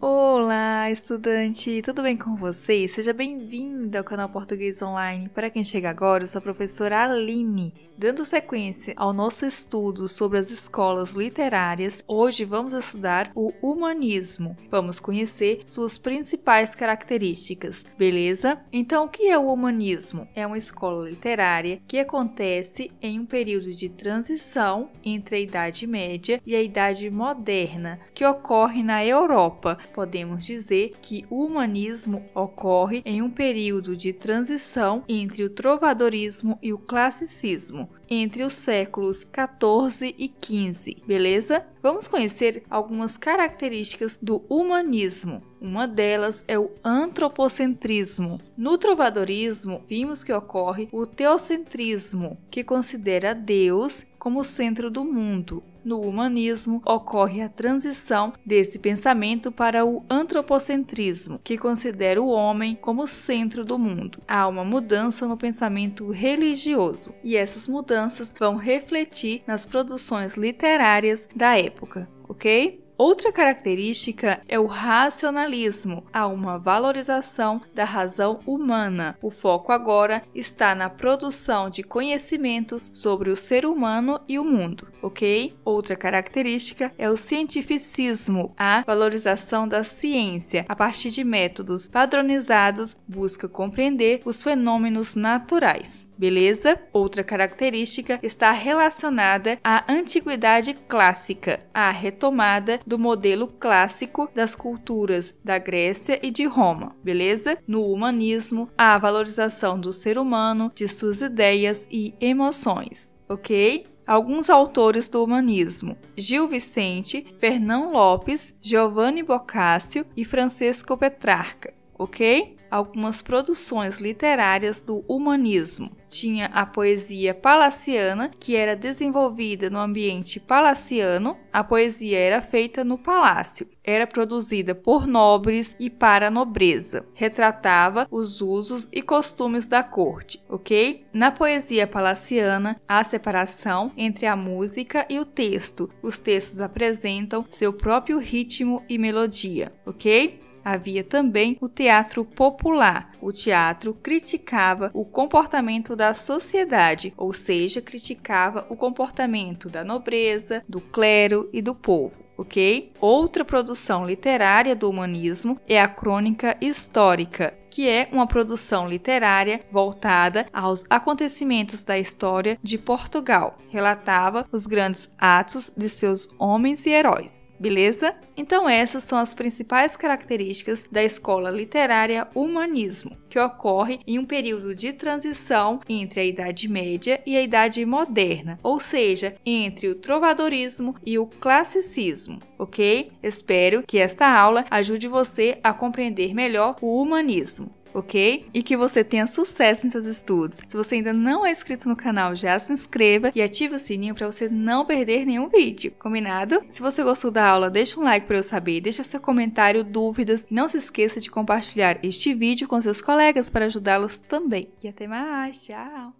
Oh, Olá, estudante! Tudo bem com você? Seja bem-vindo ao canal Português Online. Para quem chega agora, eu sou a professora Aline. Dando sequência ao nosso estudo sobre as escolas literárias, hoje vamos estudar o humanismo. Vamos conhecer suas principais características, beleza? Então, o que é o humanismo? É uma escola literária que acontece em um período de transição entre a Idade Média e a Idade Moderna, que ocorre na Europa. Podemos dizer dizer que o humanismo ocorre em um período de transição entre o trovadorismo e o classicismo, entre os séculos 14 e 15, beleza? Vamos conhecer algumas características do humanismo. Uma delas é o antropocentrismo. No trovadorismo, vimos que ocorre o teocentrismo, que considera Deus como centro do mundo, no humanismo ocorre a transição desse pensamento para o antropocentrismo, que considera o homem como centro do mundo. Há uma mudança no pensamento religioso, e essas mudanças vão refletir nas produções literárias da época, ok? Outra característica é o racionalismo, há uma valorização da razão humana. O foco agora está na produção de conhecimentos sobre o ser humano e o mundo ok? Outra característica é o cientificismo, a valorização da ciência a partir de métodos padronizados, busca compreender os fenômenos naturais. Beleza? Outra característica está relacionada à antiguidade clássica, à retomada do modelo clássico das culturas da Grécia e de Roma. Beleza? No humanismo, a valorização do ser humano, de suas ideias e emoções. Ok? alguns autores do humanismo, Gil Vicente, Fernão Lopes, Giovanni Boccaccio e Francesco Petrarca ok? Algumas produções literárias do humanismo. Tinha a poesia palaciana, que era desenvolvida no ambiente palaciano. A poesia era feita no palácio, era produzida por nobres e para a nobreza. Retratava os usos e costumes da corte, ok? Na poesia palaciana, há separação entre a música e o texto. Os textos apresentam seu próprio ritmo e melodia, ok? Havia também o teatro popular. O teatro criticava o comportamento da sociedade, ou seja, criticava o comportamento da nobreza, do clero e do povo ok? Outra produção literária do humanismo é a crônica histórica, que é uma produção literária voltada aos acontecimentos da história de Portugal. Relatava os grandes atos de seus homens e heróis. Beleza? Então essas são as principais características da escola literária humanismo, que ocorre em um período de transição entre a Idade Média e a Idade Moderna, ou seja, entre o trovadorismo e o classicismo humanismo, ok? Espero que esta aula ajude você a compreender melhor o humanismo ok? E que você tenha sucesso em seus estudos. Se você ainda não é inscrito no canal, já se inscreva e ative o sininho para você não perder nenhum vídeo, combinado? Se você gostou da aula, deixa um like para eu saber, deixa seu comentário, dúvidas. Não se esqueça de compartilhar este vídeo com seus colegas para ajudá-los também. E até mais, tchau!